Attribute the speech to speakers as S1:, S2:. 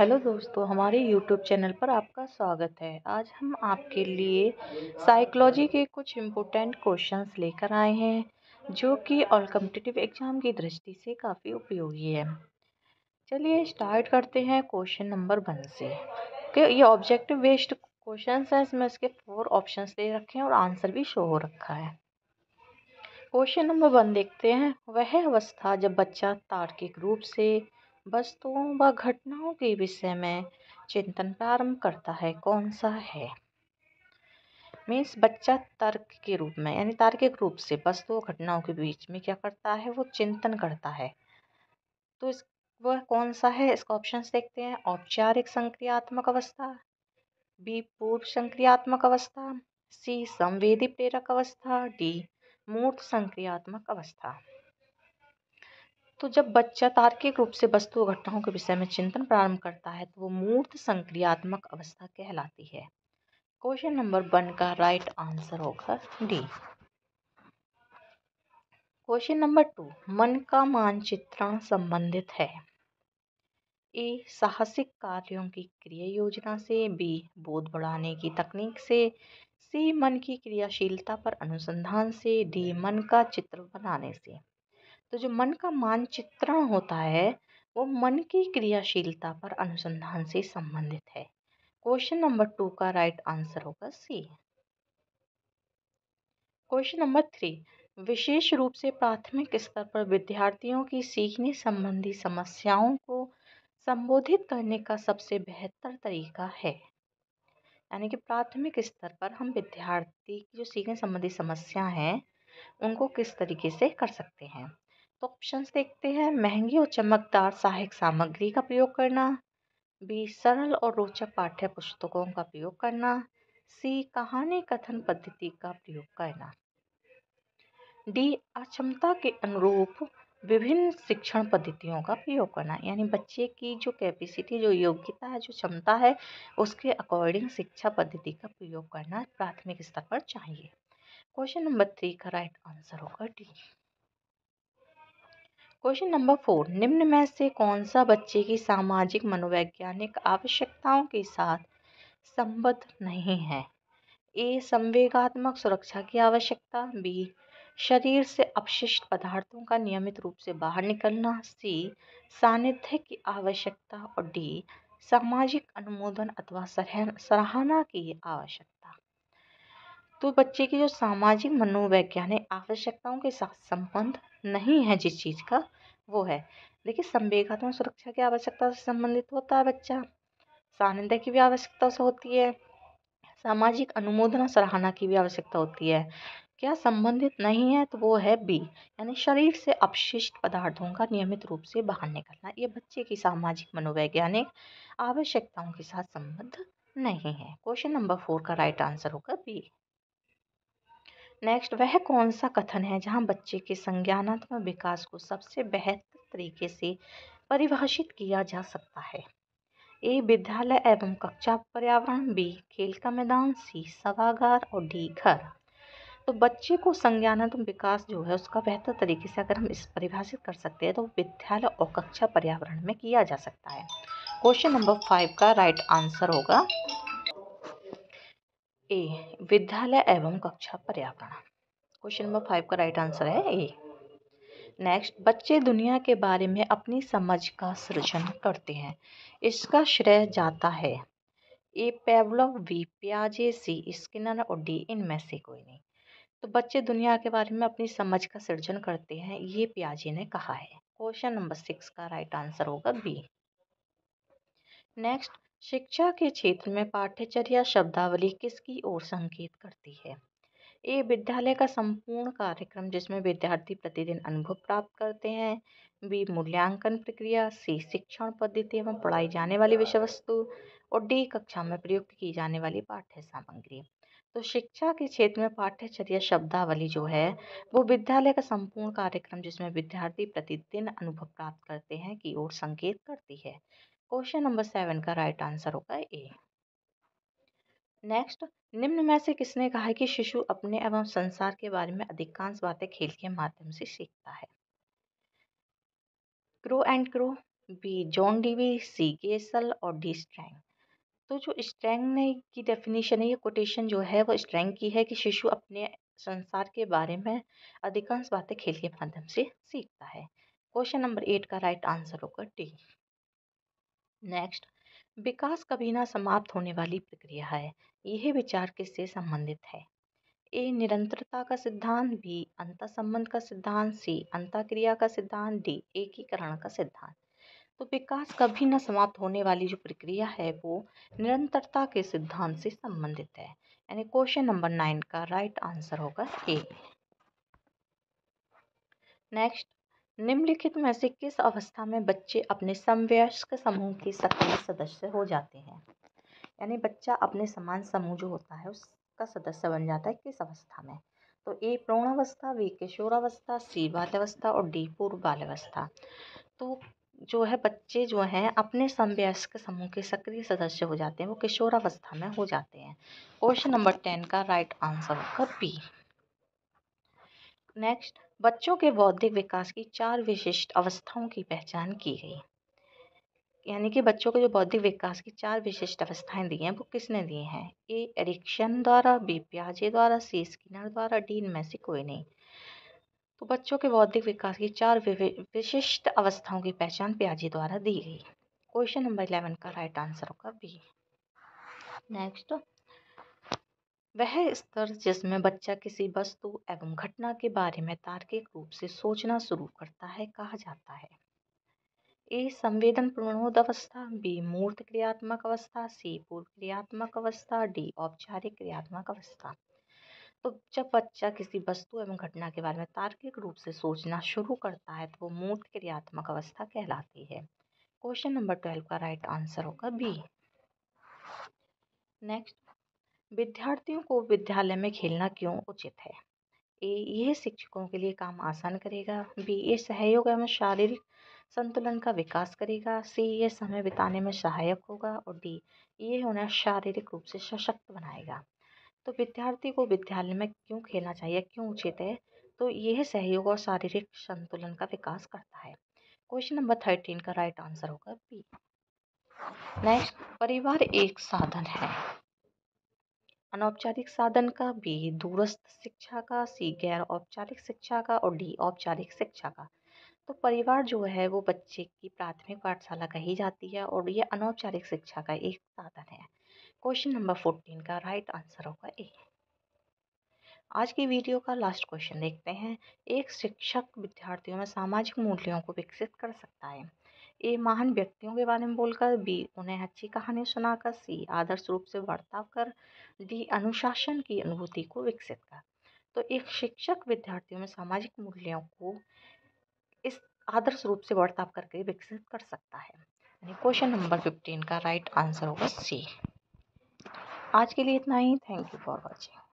S1: hello दोस्तों हमारे YouTube channel पर आपका स्वागत है आज हम आपके लिए साइकोलॉजी के कुछ इम्पोर्टेंट क्वेश्चंस लेकर आए हैं जो कि और कम्पिटिटिव एग्ज़ाम की दृष्टि से काफ़ी उपयोगी है चलिए स्टार्ट करते हैं क्वेश्चन नंबर वन से कि ये ऑब्जेक्टिव बेस्ड क्वेश्चन हैं इसमें इसके फोर ऑप्शन दे रखे हैं और आंसर भी शो हो रखा है क्वेश्चन नंबर वन देखते हैं वह अवस्था जब बच्चा तार्किक रूप से वस्तुओं व घटनाओं के विषय में चिंतन प्रारंभ करता है कौन सा है मीन्स बच्चा तर्क के रूप में यानी तार्किक रूप से वस्तुओं घटनाओं के बीच में क्या करता है वो चिंतन करता है तो इस वह कौन सा है इसका ऑप्शन देखते हैं औपचारिक संक्रियात्मक अवस्था बी पूर्व संक्रियात्मक अवस्था सी संवेदी प्रेरक अवस्था डी मूर्त संक्रियात्मक अवस्था तो जब बच्चा तार्किक रूप से वस्तु घटनाओं के विषय में चिंतन प्रारंभ करता है तो वो मूर्त संक्रियात्मक अवस्था कहलाती है क्वेश्चन नंबर वन का राइट आंसर होगा डी क्वेश्चन नंबर टू मन का मानचित्रण संबंधित है ए साहसिक कार्यों की क्रिया योजना से बी बोध बढ़ाने की तकनीक से सी मन की क्रियाशीलता पर अनुसंधान से डी मन का चित्र बनाने से तो जो मन का मानचित्रण होता है वो मन की क्रियाशीलता पर अनुसंधान से संबंधित है क्वेश्चन नंबर टू का राइट आंसर होगा सी क्वेश्चन नंबर थ्री विशेष रूप से प्राथमिक स्तर पर विद्यार्थियों की सीखने संबंधी समस्याओं को संबोधित करने का सबसे बेहतर तरीका है यानी कि प्राथमिक स्तर पर हम विद्यार्थी की जो सीखने संबंधी समस्या है उनको किस तरीके से कर सकते हैं तो ऑप्शंस देखते हैं महंगी और चमकदार सहायक सामग्री का प्रयोग करना बी सरल और रोचक पाठ्य पुस्तकों का प्रयोग करना सी कहानी कथन पद्धति का प्रयोग करना डी अक्षमता के अनुरूप विभिन्न शिक्षण पद्धतियों का प्रयोग करना यानी बच्चे की जो कैपेसिटी जो योग्यता है जो क्षमता है उसके अकॉर्डिंग शिक्षा पद्धति का प्रयोग करना प्राथमिक स्तर पर चाहिए क्वेश्चन नंबर थ्री का राइट आंसर होगा डी क्वेश्चन नंबर फोर निम्न में से कौन सा बच्चे की सामाजिक मनोवैज्ञानिक आवश्यकताओं के साथ संबद्ध नहीं है ए संवेगात्मक सुरक्षा की आवश्यकता बी शरीर से अपशिष्ट पदार्थों का नियमित रूप से बाहर निकलना सी सानिध्य की आवश्यकता और डी सामाजिक अनुमोदन अथवा सराहना की आवश्यकता तो बच्चे की जो सामाजिक मनोवैज्ञानिक आवश्यकताओं के साथ संबंध नहीं है जिस चीज़ का वो है देखिए संवेगात्मक सुरक्षा की आवश्यकता से संबंधित होता है बच्चा सानिध्य की भी आवश्यकता से होती है सामाजिक अनुमोदन सराहना की भी आवश्यकता होती है क्या संबंधित नहीं है तो वो है बी यानी शरीर से अपशिष्ट पदार्थों का नियमित रूप से बाहर निकलना ये बच्चे की सामाजिक मनोवैज्ञानिक आवश्यकताओं के साथ संबद्ध नहीं है क्वेश्चन नंबर फोर का राइट आंसर होगा बी नेक्स्ट वह कौन सा कथन है जहाँ बच्चे के संज्ञानात्मक विकास को सबसे बेहतर तरीके से परिभाषित किया जा सकता है ए विद्यालय एवं कक्षा पर्यावरण बी खेल का मैदान सी सभागार और डी घर तो बच्चे को संज्ञानात्मक विकास जो है उसका बेहतर तरीके से अगर हम इस परिभाषित कर सकते हैं तो विद्यालय और कक्षा पर्यावरण में किया जा सकता है क्वेश्चन नंबर फाइव का राइट आंसर होगा ए विद्यालय एवं कक्षा पर्यावरण क्वेश्चन नंबर फाइव का राइट आंसर है ए नेक्स्ट बच्चे दुनिया के बारे में अपनी समझ का सृजन करते हैं इसका श्रेय जाता है ए पेवलव वी प्याजे सी स्किनर और डी इनमें से कोई नहीं तो बच्चे दुनिया के बारे में अपनी समझ का सृजन करते हैं ये प्याजे ने कहा है क्वेश्चन नंबर सिक्स का राइट आंसर होगा बी नेक्स्ट शिक्षा के क्षेत्र में पाठ्यचर्या शब्दावली किसकी ओर संकेत करती है ए विद्यालय का संपूर्ण कार्यक्रम जिसमें विद्यार्थी प्रतिदिन अनुभव प्राप्त करते हैं बी मूल्यांकन प्रक्रिया सी शिक्षण पद्धति एवं पढ़ाई जाने वाली विषय वस्तु और डी कक्षा में प्रयुक्त की जाने वाली पाठ्य सामग्री तो शिक्षा के क्षेत्र में पाठ्यचर्या शब्दावली जो है वो विद्यालय का संपूर्ण कार्यक्रम जिसमें विद्यार्थी प्रतिदिन अनुभव प्राप्त करते हैं की ओर संकेत करती है क्वेश्चन नंबर सेवन का राइट आंसर होगा ए नेक्स्ट निम्न में से किसने कहा है कि शिशु अपने एवं संसार के बारे में अधिकांश बातें खेल के माध्यम से सीखता है Crow and Crow B John Dewey C Gesell और डी स्ट्रैंग तो जो स्ट्रैंग ने की डेफिनेशन है ये कोटेशन जो है वो स्ट्रैंग की है कि शिशु अपने संसार के बारे में अधिकांश बातें खेल के माध्यम से सीखता है क्वेश्चन नंबर एट का राइट आंसर होगा डी नेक्स्ट विकास कभी ना समाप्त होने वाली प्रक्रिया है यह विचार किससे संबंधित है ए निरंतरता का सिद्धांत बी अंत संबंध का सिद्धांत सी अंतक्रिया का सिद्धांत डी एकीकरण का सिद्धांत तो विकास कभी न समाप्त होने वाली जो प्रक्रिया है वो निरंतरता के सिद्धांत से संबंधित है यानी क्वेश्चन नंबर नाइन का राइट आंसर होगा ए नेक्स्ट निम्नलिखित में से किस अवस्था में बच्चे अपने समवयस्क समूह के सक्रिय सदस्य हो जाते हैं यानी बच्चा अपने समान समूह जो होता है उसका सदस्य बन जाता है किस अवस्था में तो ए प्रौणावस्था बी किशोरावस्था सी बाल्यावस्था और डी पूर्व बाल्यावस्था तो जो है बच्चे जो हैं अपने समवयस्क समूह के सक्रिय सदस्य हो जाते हैं वो किशोरावस्था में हो जाते हैं क्वेश्चन नंबर टेन का राइट आंसर होगा बी नेक्स्ट बच्चों के बौद्धिक विकास की चार विशिष्ट अवस्थाओं की पहचान की गई यानी कि बच्चों को जो बौद्धिक विकास की चार विशिष्ट अवस्थाएं दी हैं वो किसने दी हैं ए एरिक्शन द्वारा बी प्याजे द्वारा सी स्किनर द्वारा डी इनमें से कोई नहीं तो बच्चों के बौद्धिक विकास की चार विशिष्ट अवस्थाओं की पहचान प्याजे द्वारा दी गई क्वेश्चन नंबर इलेवन का राइट आंसर होगा बी नेक्स्ट वह स्तर जिसमें बच्चा किसी वस्तु एवं घटना के बारे में तार्किक रूप से सोचना शुरू करता है कहा जाता है ए संवेदन प्रणोद अवस्था बी मूर्त क्रियात्मक अवस्था सी पूर्व क्रियात्मक अवस्था डी औपचारिक क्रियात्मक अवस्था तो जब बच्चा किसी वस्तु एवं घटना के बारे में तार्किक रूप से सोचना शुरू करता है तो वो मूर्त क्रियात्मक अवस्था कहलाती है क्वेश्चन नंबर ट्वेल्व का राइट आंसर होगा बी नेक्स्ट विद्यार्थियों को विद्यालय में खेलना क्यों उचित है ए यह शिक्षकों के लिए काम आसान करेगा बी ये सहयोग एवं शारीरिक संतुलन का विकास करेगा सी ये समय बिताने में सहायक होगा और डी ये उन्हें शारीरिक रूप से सशक्त बनाएगा तो विद्यार्थी को विद्यालय में क्यों खेलना चाहिए क्यों उचित है तो यह सहयोग और शारीरिक संतुलन का विकास करता है क्वेश्चन नंबर थर्टीन का राइट आंसर होगा बी नेक्स्ट परिवार एक साधन है अनौपचारिक साधन का बी दूरस्थ शिक्षा का सी गैर औपचारिक शिक्षा का और डी औपचारिक शिक्षा का तो परिवार जो है वो बच्चे की प्राथमिक पाठशाला कही जाती है और ये अनौपचारिक शिक्षा का एक साधन है क्वेश्चन नंबर फोर्टीन का राइट आंसर होगा ए आज की वीडियो का लास्ट क्वेश्चन देखते हैं एक शिक्षक विद्यार्थियों में सामाजिक मूल्यों को विकसित कर सकता है ए महान व्यक्तियों के बारे में बोलकर बी उन्हें अच्छी कहानी सुनाकर सी आदर्श रूप से बर्ताव कर डी अनुशासन की अनुभूति को विकसित कर तो एक शिक्षक विद्यार्थियों में सामाजिक मूल्यों को इस आदर्श रूप से बर्ताव करके विकसित कर सकता है यानी क्वेश्चन नंबर फिफ्टीन का राइट आंसर होगा सी आज के लिए इतना ही थैंक यू फॉर वॉचिंग